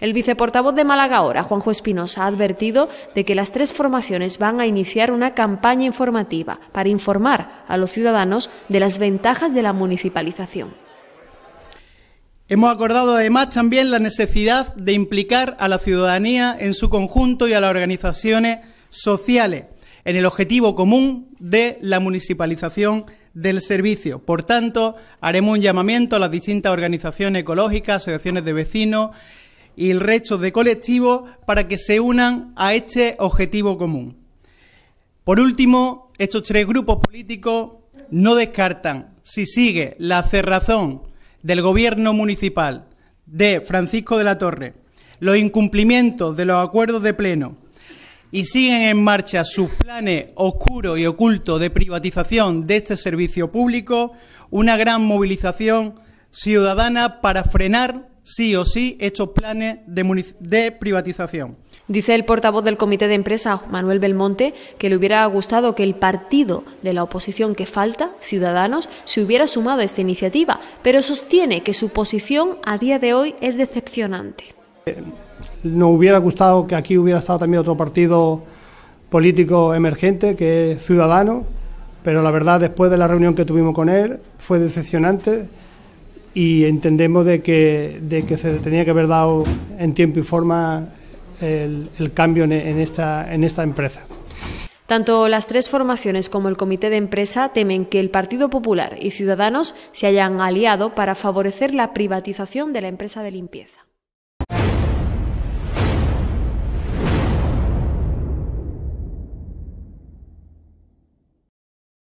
El viceportavoz de Málaga ahora, Juanjo Espinosa, ha advertido de que las tres formaciones van a iniciar una campaña informativa para informar a los ciudadanos de las ventajas de la municipalización. Hemos acordado además también la necesidad de implicar a la ciudadanía en su conjunto y a las organizaciones sociales en el objetivo común de la municipalización del servicio. Por tanto, haremos un llamamiento a las distintas organizaciones ecológicas, asociaciones de vecinos y el resto de colectivos para que se unan a este objetivo común. Por último, estos tres grupos políticos no descartan si sigue la cerrazón del gobierno municipal de Francisco de la Torre, los incumplimientos de los acuerdos de pleno, y siguen en marcha sus planes oscuros y ocultos de privatización de este servicio público, una gran movilización ciudadana para frenar sí o sí estos planes de, privatización. Dice el portavoz del Comité de Empresa, Manuel Belmonte, que le hubiera gustado que el partido de la oposición que falta, Ciudadanos, se hubiera sumado a esta iniciativa, pero sostiene que su posición a día de hoy es decepcionante. Nos hubiera gustado que aquí hubiera estado también otro partido político emergente, que es Ciudadano, pero la verdad, después de la reunión que tuvimos con él, fue decepcionante y entendemos de que, se tenía que haber dado en tiempo y forma el, cambio en esta empresa. Tanto las tres formaciones como el comité de empresa temen que el Partido Popular y Ciudadanos se hayan aliado para favorecer la privatización de la empresa de limpieza.